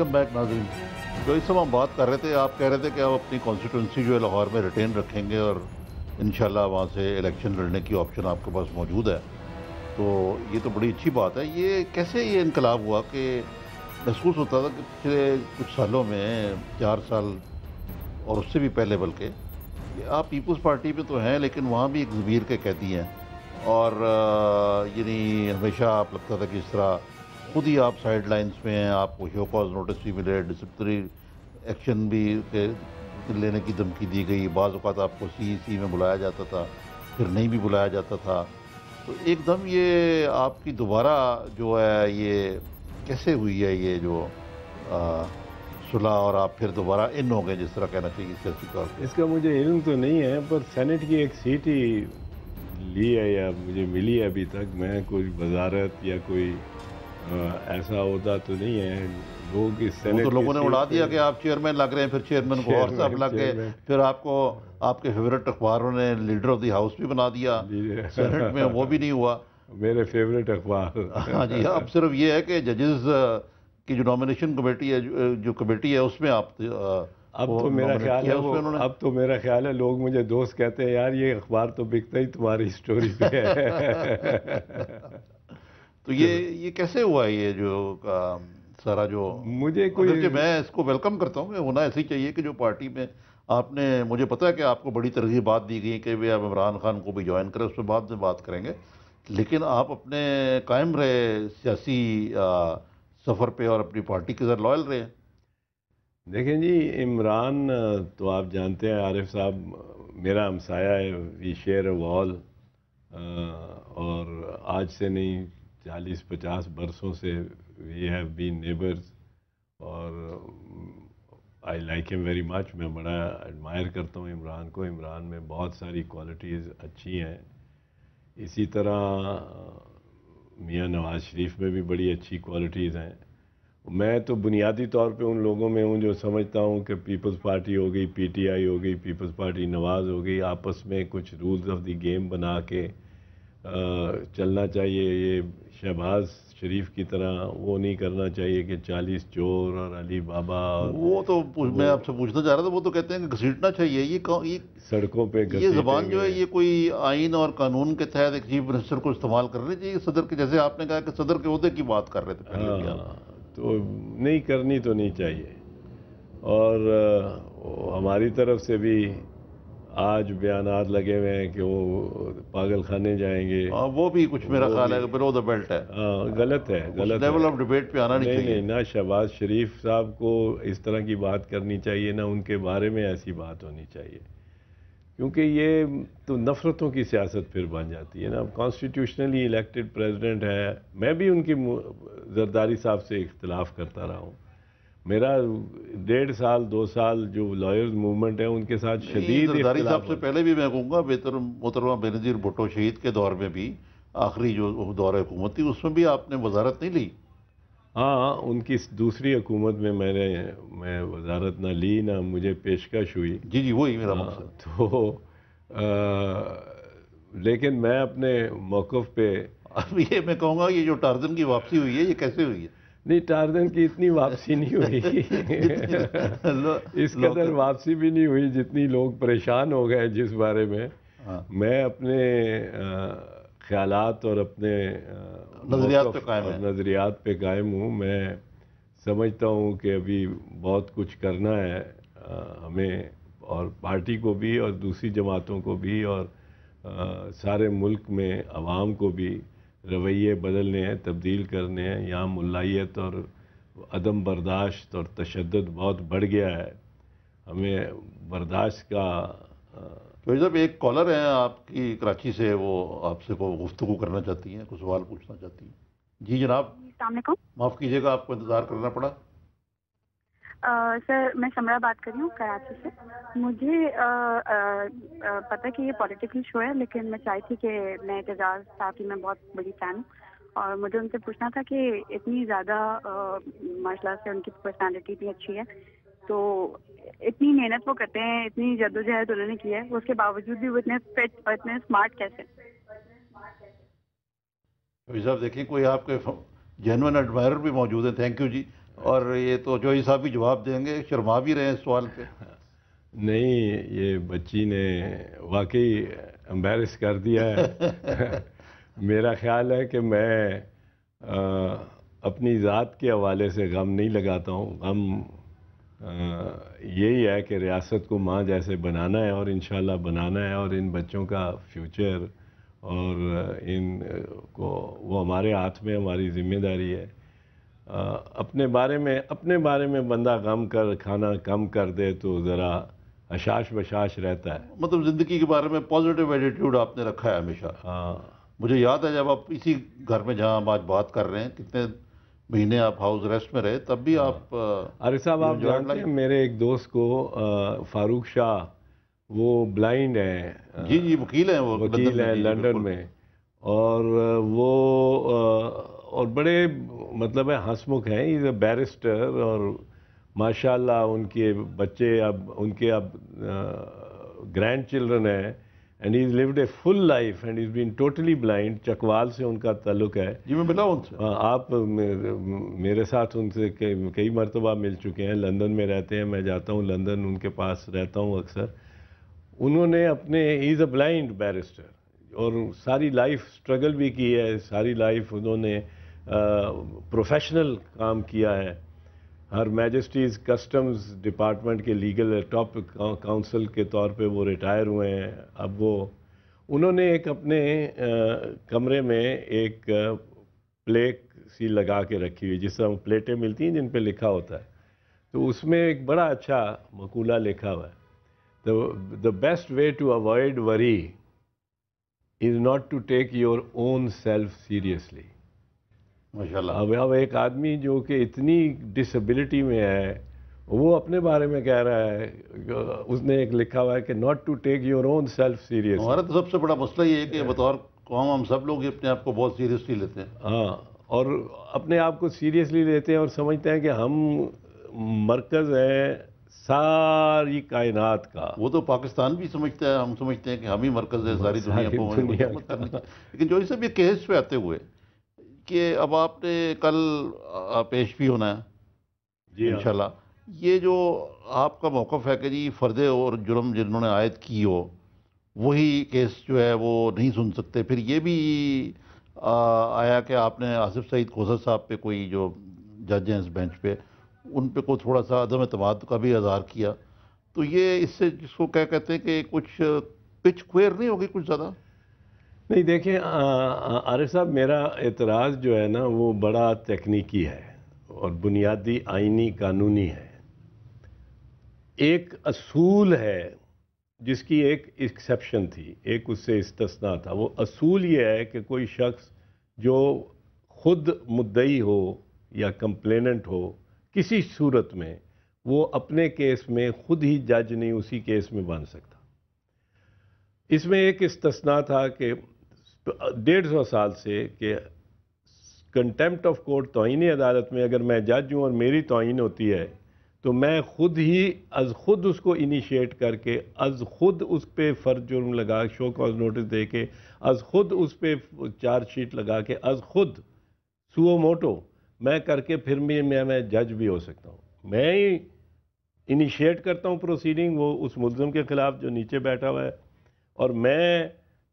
Welcome back नाजरीन जो इस समय हम बात कर रहे थे आप कह रहे थे कि आप अपनी कॉन्स्टिट्यूंसी जो है लाहौर में रिटेन रखेंगे और इन वहाँ से इलेक्शन लड़ने की ऑप्शन आपके पास मौजूद है तो ये तो बड़ी अच्छी बात है ये कैसे ये इनकलाब हुआ कि महसूस होता था कि पिछले कुछ सालों में चार साल और उससे भी पहले बल्कि आप पीपल्स पार्टी पर तो हैं लेकिन वहाँ भी एक जमीर के कहती हैं और यानी हमेशा आप लगता था कि इस तरह खुद ही आप साइड लाइन्स में हैं आपको शोकॉज नोटिस भी मिले डिसिप्लिनरी एक्शन भी लेने की धमकी दी गई बाज़ अवत आपको सी सी e में बुलाया जाता था फिर नहीं भी बुलाया जाता था तो एकदम ये आपकी दोबारा जो है ये कैसे हुई है ये जो सुलह और आप फिर दोबारा इन हो गए जिस तरह कहना चाहिए सियासी तौर का इसका मुझे इल्म तो नहीं है पर सेनेट की एक सीट ही ली है या मुझे मिली है अभी तक मैं कोई वजारत या कोई हाँ, ऐसा होता तो नहीं है लोग इस वो तो लोगों ने उड़ा दिया कि आप चेयरमैन लग रहे हैं फिर चेयरमैन को और साहब लग गए फिर आपको आपके फेवरेट अखबारों ने लीडर ऑफ द हाउस भी बना दिया सेनेट में वो भी नहीं हुआ मेरे फेवरेट अखबार हाँ जी अब सिर्फ ये है कि जजेस की जो नॉमिनेशन कमेटी है जो कमेटी है उसमें आप अब तो मेरा ख्याल है वो, अब तो मेरा ख्याल है लोग मुझे दोस्त कहते हैं यार ये अखबार तो बिकता ही तुम्हारी स्टोरी पे है तो ये ये कैसे हुआ ये जो आ, सारा जो मुझे मतलब कोई मैं इसको वेलकम करता हूँ होना ऐसे चाहिए कि जो पार्टी में आपने मुझे पता है कि आपको बड़ी तरगीबात दी गई कि वे आप इमरान खान को भी ज्वाइन करें उस पर बाद में बात करेंगे लेकिन आप अपने कायम रहे सियासी सफ़र पे और अपनी पार्टी के साथ लॉयल रहे देखें जी इमरान तो आप जानते हैं आरिफ साहब मेरा हमसाया है वी शेयर वॉल और आज से नहीं चालीस पचास बरसों से वी हैव बीन नेबर्स और I like him very much मैं बड़ा एडमायर करता हूँ इमरान को इमरान में बहुत सारी क्वालिटीज़ अच्छी हैं इसी तरह मियाँ नवाज़ शरीफ में भी बड़ी अच्छी क्वालिटीज़ हैं मैं तो बुनियादी तौर पे उन लोगों में हूँ जो समझता हूँ कि पीपल्स पार्टी हो गई पीटीआई हो गई पीपल्स पार्टी नवाज़ हो गई आपस में कुछ रूल्स ऑफ द गेम बना के चलना चाहिए ये शहबाज शरीफ की तरह वो नहीं करना चाहिए कि चालीस चोर और अली बाबा और वो तो वो, मैं आपसे पूछना चाह रहा था वो तो कहते हैं कि घसीटना चाहिए ये ये सड़कों पे ये जबान जो है ये कोई आइन और कानून के तहत एक चीफ मिनिस्टर को इस्तेमाल करनी चाहिए सदर के जैसे आपने कहा कि सदर के अहदे की बात कर रहे थे पहले हाँ, तो नहीं करनी तो नहीं चाहिए और हमारी तरफ से भी आज बयान लगे हुए हैं कि वो पागल खाने जाएंगे आ, हाँ, वो भी कुछ मेरा ख्याल है बिलो द बेल्ट है आ, हाँ, गलत है गलत लेवल ऑफ डिबेट पे आना नहीं, नहीं चाहिए ना शहबाज शरीफ साहब को इस तरह की बात करनी चाहिए ना उनके बारे में ऐसी बात होनी चाहिए क्योंकि ये तो नफ़रतों की सियासत फिर बन जाती है ना कॉन्स्टिट्यूशनली इलेक्टेड प्रेजिडेंट है मैं भी उनकी जरदारी साहब से इख्तलाफ करता रहा हूँ मेरा डेढ़ साल दो साल जो लॉयर्स मूवमेंट है उनके साथ शदीद साहब से पहले भी मैं कहूँगा बेहतर मोहतरमा बेनजीर भुट्टो शहीद के दौर में भी आखिरी जो दौर हुकूमत थी उसमें भी आपने वजारत नहीं ली हाँ उनकी दूसरी हुकूमत में मैंने मैं वजारत ना ली ना मुझे पेशकश हुई जी जी वही मेरा हाँ, मकसद तो आ, लेकिन मैं अपने मौक़ पे अब ये मैं कहूँगा ये जो टार्जन की वापसी हुई है ये कैसे हुई है नहीं टार्जन की इतनी वापसी नहीं हुई इस कदर तो- वापसी भी नहीं हुई जितनी लोग परेशान हो गए जिस बारे में आ, हाँ। मैं अपने ख्याल और अपने नज़रियात पे कायम नज़रियात पे कायम हूँ मैं समझता हूँ कि अभी बहुत कुछ करना है हमें और पार्टी को भी और दूसरी जमातों को भी और सारे मुल्क में आवाम को भी रवैये बदलने हैं तब्दील करने हैं यहाँ मुलायत और अदम बर्दाश्त और तशद बहुत बढ़ गया है हमें बर्दाश्त का तो जब एक कॉलर हैं आपकी कराची से वो आपसे को गुफ्तु करना चाहती हैं कुछ सवाल पूछना चाहती हैं जी जनाब माफ़ कीजिएगा आपको इंतज़ार करना पड़ा सर मैं समरा बात कर रही हूँ कराची से मुझे आ, आ, आ, पता कि ये पॉलिटिकल शो है लेकिन मैं चाहती थी कि मैं एतजाज साहब की मैं बहुत बड़ी फैन हूँ और मुझे उनसे पूछना था कि इतनी ज़्यादा माशाल्लाह से उनकी पर्सनालिटी भी अच्छी है तो इतनी मेहनत वो करते हैं इतनी जद्दोजहद उन्होंने की है उसके बावजूद भी वो इतने फिट और इतने स्मार्ट कैसे देखिए कोई आपके जेनवन एडमायर भी मौजूद है थैंक यू जी और ये तो जो साहब भी जवाब देंगे शर्मा भी रहे हैं सवाल पे नहीं ये बच्ची ने वाकई एम्बेरस कर दिया है मेरा ख्याल है कि मैं आ, अपनी ज़ात के हवाले से गम नहीं लगाता हूँ गम यही है कि रियासत को माँ जैसे बनाना है और इन बनाना है और इन बच्चों का फ्यूचर और इन को वो हमारे हाथ में हमारी ज़िम्मेदारी है अपने बारे में अपने बारे में बंदा कम कर खाना कम कर दे तो ज़रा अशाश बशाश रहता है मतलब ज़िंदगी के बारे में पॉजिटिव एटीट्यूड आपने रखा है हमेशा हाँ मुझे याद है जब आप इसी घर में जहाँ हम आज बात कर रहे हैं कितने महीने आप हाउस रेस्ट में रहे तब भी हाँ। आप अरे साहब आप जानते हैं मेरे एक दोस्त को फारूक शाह वो ब्लाइंड हैं जी जी वकील हैं वो वकील हैं लंदन में और वो और बड़े मतलब है हंसमुख हैं इज़ अ बैरिस्टर और माशाल्लाह उनके बच्चे अब उनके अब ग्रैंड चिल्ड्रन हैं and is lived a full life and is been totally blind Chakwal से उनका ताल्लुक है जी मैं बताऊँ उनसे हाँ, आप मेरे साथ उनसे कई मरतबा मिल चुके हैं लंदन में रहते हैं मैं जाता हूँ लंदन उनके पास रहता हूँ अक्सर उन्होंने अपने इज़ अ ब्लाइंड बैरिस्टर और सारी लाइफ स्ट्रगल भी की है सारी लाइफ उन्होंने प्रोफेशनल काम किया है हर मैजिस्ट्रीज कस्टम्स डिपार्टमेंट के लीगल टॉप काउंसिल के तौर पे वो रिटायर हुए हैं अब वो उन्होंने एक अपने कमरे में एक प्लेक सी लगा के रखी हुई जिस तरह प्लेटें मिलती हैं जिन पे लिखा होता है तो उसमें एक बड़ा अच्छा मकूला लिखा हुआ है the best way to avoid worry is not to take your own self seriously माशाल्लाह अब अब एक आदमी जो कि इतनी डिसेबिलिटी में है वो अपने बारे में कह रहा है उसने एक लिखा हुआ है कि not to take your own self serious हमारा तो सबसे बड़ा मसला ये है कि बतौर कौम हम सब लोग अपने आप को बहुत सीरियसली लेते हैं हाँ और अपने आप को सीरियसली लेते हैं और समझते हैं कि हम मरकज़ हैं सारी कायनात का वो तो पाकिस्तान भी समझता है हम समझते हैं कि हम ही मरकज़ है सारी दुनिया को लेकिन जो इस केस पे आते हुए कि अब आपने कल पेश भी होना है जी हाँ। इंशाल्लाह ये जो आपका मौक़ है कि जी फ़र्द और जुर्म जिन्होंने आयद की हो वही केस जो है वो नहीं सुन सकते फिर ये भी आ, आया कि आपने आसिफ सईद कोसर साहब पे कोई जो जज हैं इस बेंच पे उन पे को थोड़ा सा अदम अतमाद का भी इजहार किया तो ये इससे जिसको क्या कहते हैं कि कुछ पिच क्वेर नहीं होगी कुछ ज़्यादा नहीं देखिए आर साहब मेरा एतराज़ जो है ना वो बड़ा तकनीकी है और बुनियादी आइनी कानूनी है एक असूल है जिसकी एक एक्सेप्शन थी एक उससे इस्तना था वो असूल ये है कि कोई शख्स जो खुद मुद्दई हो या कंप्लेनेंट हो किसी सूरत में वो अपने केस में खुद ही जज नहीं उसी केस में बन सकता इसमें एक इस्तना था कि तो डेढ़ सौ साल से कि कंटेम्प्ट ऑफ कोर्ट तोहनी अदालत में अगर मैं जज हूँ और मेरी तोहन होती है तो मैं ख़ुद ही अज ख़ुद उसको इनिशिएट करके अज ख़ुद उस पर फ़र्ज जुर्म लगा शो कॉज नोटिस दे के अज ख़ुद उस पर चार्जशीट लगा के अज ख़ुद सुओ मोटो मैं करके फिर भी मैं मैं जज भी हो सकता हूँ मैं ही इनिशिएट करता हूँ प्रोसीडिंग वो उस मुलम के ख़िलाफ़ जो नीचे बैठा हुआ है और मैं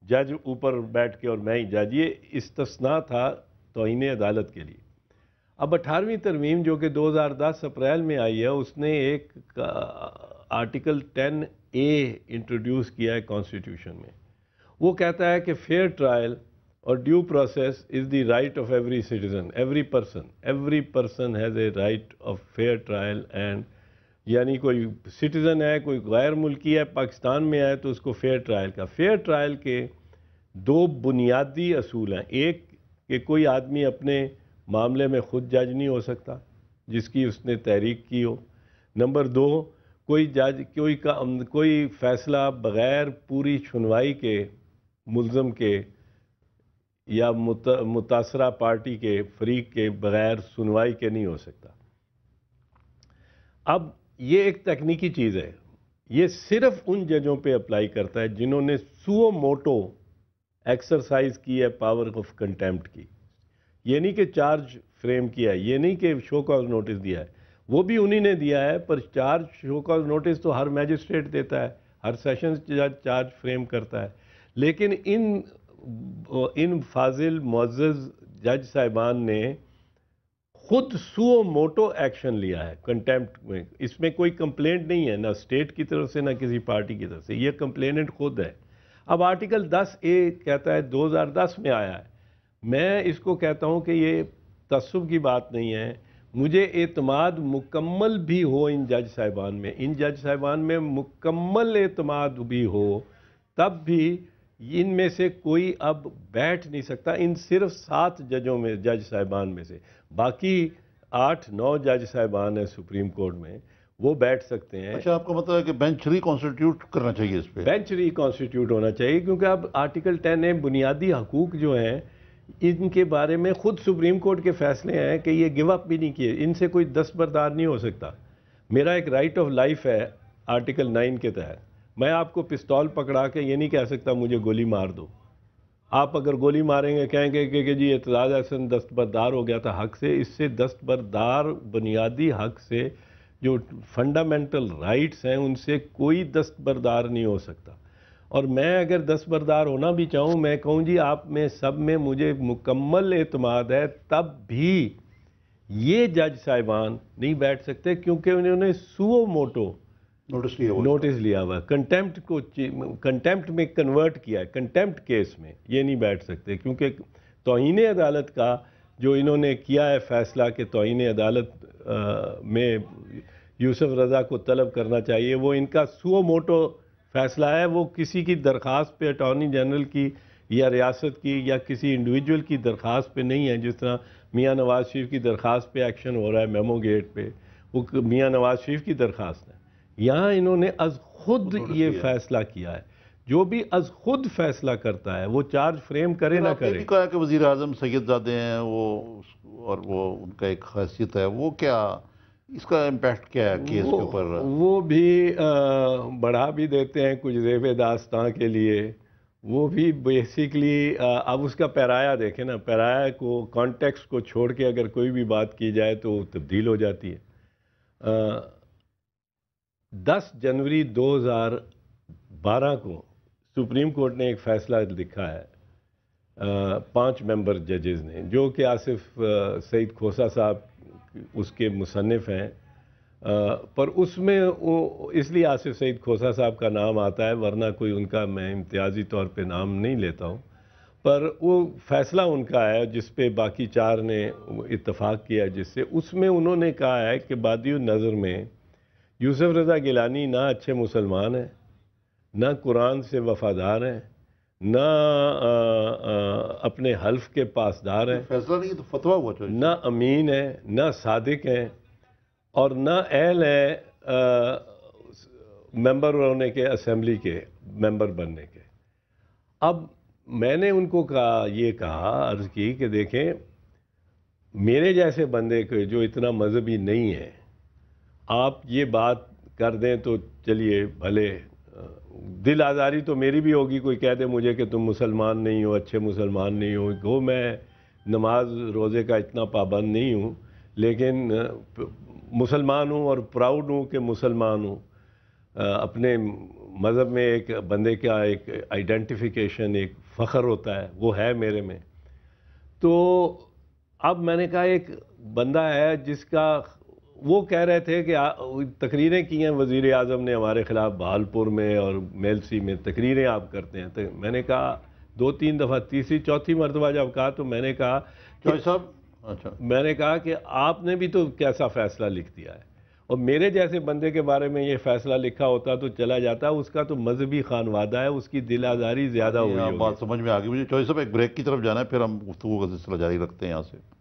जज ऊपर बैठ के और मैं ही जज ये इस्तना था तोहन अदालत के लिए अब अठारहवीं तरमीम जो कि 2010 अप्रैल में आई है उसने एक आर्टिकल 10 ए इंट्रोड्यूस किया है कॉन्स्टिट्यूशन में वो कहता है कि फेयर ट्रायल और due process is the right of every citizen every person every person has a right of fair trial and यानी कोई सिटीज़न है कोई गैर मुल्की है पाकिस्तान में आए तो उसको फेयर ट्रायल का फेयर ट्रायल के दो बुनियादी असूल हैं एक कि कोई आदमी अपने मामले में ख़ुद जज नहीं हो सकता जिसकी उसने तहरीक की हो नंबर दो कोई जज कोई का कोई फ़ैसला बग़ैर पूरी सुनवाई के मुलम के या मुत, मुतासरा पार्टी के फरीक के बग़ैर सुनवाई के नहीं हो सकता अब ये एक तकनीकी चीज़ है ये सिर्फ़ उन जजों पे अप्लाई करता है जिन्होंने सुओ मोटो एक्सरसाइज की है पावर ऑफ कंटेम्प्ट की ये नहीं कि चार्ज फ्रेम किया है ये नहीं कि शो कॉज नोटिस दिया है वो भी उन्हीं ने दिया है पर चार्ज शो कॉज नोटिस तो हर मैजिस्ट्रेट देता है हर सेशन जज चार्ज फ्रेम करता है लेकिन इन इन फाजिल मोज़ जज साहिबान ने खुद सुओ मोटो एक्शन लिया है कंटेम्प्ट में इसमें कोई कंप्लेंट नहीं है ना स्टेट की तरफ से ना किसी पार्टी की तरफ से ये कंप्लेनेंट खुद है अब आर्टिकल 10 ए कहता है 2010 में आया है मैं इसको कहता हूँ कि ये तस्ब की बात नहीं है मुझे अतमाद मुकम्मल भी हो इन जज साहिबान में इन जज साहिबान में मुकम्मल अतमाद भी हो तब भी इन में से कोई अब बैठ नहीं सकता इन सिर्फ सात जजों में जज साहिबान में से बाकी आठ नौ जज साहिबान हैं सुप्रीम कोर्ट में वो बैठ सकते हैं अच्छा आपको मतलब है कि बेंच रिकॉन्स्टिट्यूट करना चाहिए इस पर बेंच रिकॉन्स्टिट्यूट होना चाहिए क्योंकि अब आर्टिकल टेन है बुनियादी हकूक जो हैं इनके बारे में खुद सुप्रीम कोर्ट के फैसले हैं कि ये गिव अप भी नहीं किए इनसे कोई दस्तबरदार नहीं हो सकता मेरा एक राइट ऑफ लाइफ है आर्टिकल नाइन के तहत मैं आपको पिस्तौल पकड़ा के ये नहीं कह सकता मुझे गोली मार दो आप अगर गोली मारेंगे कहेंगे कि, कि जी एतराज़ अहसन दस्तबरदार हो गया था हक से इससे दस्तबरदार बुनियादी हक से जो फंडामेंटल राइट्स हैं उनसे कोई दस्तबरदार नहीं हो सकता और मैं अगर दस्तबरदार होना भी चाहूँ मैं कहूँ जी आप में सब में मुझे मुकम्मल अतमाद है तब भी ये जज साहिबान नहीं बैठ सकते क्योंकि उन्होंने सुओ मोटो नोटिस लिया हुआ नोटिस लिया हुआ कंटेम्प्ट को कंटेम्प्ट में कन्वर्ट किया है कंटेम्प्ट केस में ये नहीं बैठ सकते क्योंकि तोहन अदालत का जो इन्होंने किया है फैसला कि तोहन अदालत में यूसुफ रज़ा को तलब करना चाहिए वो इनका सुओ मोटो फैसला है वो किसी की दरख्वास्त पे अटॉर्नी जनरल की या रियासत की या किसी इंडिविजुअल की दरख्वास्त पे नहीं है जिस तरह मियाँ नवाज शरीफ की दरख्वास्त पे एक्शन हो रहा है मेमो गेट पे वो मियाँ नवाज शरीफ की दरख्वास्त है यहाँ इन्होंने अज खुद तो ये फैसला किया है जो भी अज खुद फैसला करता है वो चार्ज फ्रेम करे ना करे कहा कि वजी अजम सैदजादे हैं वो और वो उनका एक खासियत है वो क्या इसका इम्पैक्ट क्या है केस के ऊपर वो भी आ, बढ़ा भी देते हैं कुछ रेवे दास्तान के लिए वो भी बेसिकली अब उसका पैराया देखें ना पैराया को कॉन्टेक्स को छोड़ के अगर कोई भी बात की जाए तो तब्दील हो जाती है आ, 10 जनवरी 2012 को सुप्रीम कोर्ट ने एक फ़ैसला लिखा है पांच मेंबर जजेस ने जो कि आसिफ सईद खोसा साहब उसके मुसनफ़ हैं पर उसमें वो इसलिए आसिफ सईद खोसा साहब का नाम आता है वरना कोई उनका मैं इम्तियाजी तौर पे नाम नहीं लेता हूँ पर वो फ़ैसला उनका है जिस पे बाकी चार ने इतफाक़ किया जिससे उसमें उन्होंने कहा है कि बादी नज़र में यूसुफ रज़ा गिलानी ना अच्छे मुसलमान हैं ना कुरान से वफादार हैं ना आ, आ, अपने हल्फ के पासदार हैं फैसला नहीं तो फतवा हुआ चाहिए ना अमीन है ना सादिक हैं और ना अहल है मेंबर होने के असम्बली के मेंबर बनने के अब मैंने उनको कहा ये कहा अर्ज़ की कि देखें मेरे जैसे बंदे के जो इतना मजहबी नहीं है आप ये बात कर दें तो चलिए भले दिल आज़ारी तो मेरी भी होगी कोई कह दे मुझे कि तुम मुसलमान नहीं हो अच्छे मुसलमान नहीं हो वो मैं नमाज रोज़े का इतना पाबंद नहीं हूँ लेकिन मुसलमान हूँ और प्राउड हूँ कि मुसलमान हूँ अपने मज़हब में एक बंदे का एक आइडेंटिफिकेशन एक फ़ख्र होता है वो है मेरे में तो अब मैंने कहा एक बंदा है जिसका वो कह रहे थे कि तकरीरें की हैं वज़ी अजम ने हमारे ख़िलाफ़ बहालपुर में और मेलसी में तकरीरें आप करते हैं तो मैंने कहा दो तीन दफ़ा तीसरी चौथी मरतबा जब कहा तो मैंने कहा कि साहब अच्छा मैंने कहा कि आपने भी तो कैसा फ़ैसला लिख दिया है और मेरे जैसे बंदे के बारे में ये फ़ैसला लिखा होता तो चला जाता उसका तो मजहबी खानवादा है उसकी दिल आज़ारी ज़्यादा हुई बात समझ में आ गई मुझे चौबीस साहब एक ब्रेक की तरफ जाना है फिर हम गुफ्तु का सिलसिला जारी रखते हैं यहाँ से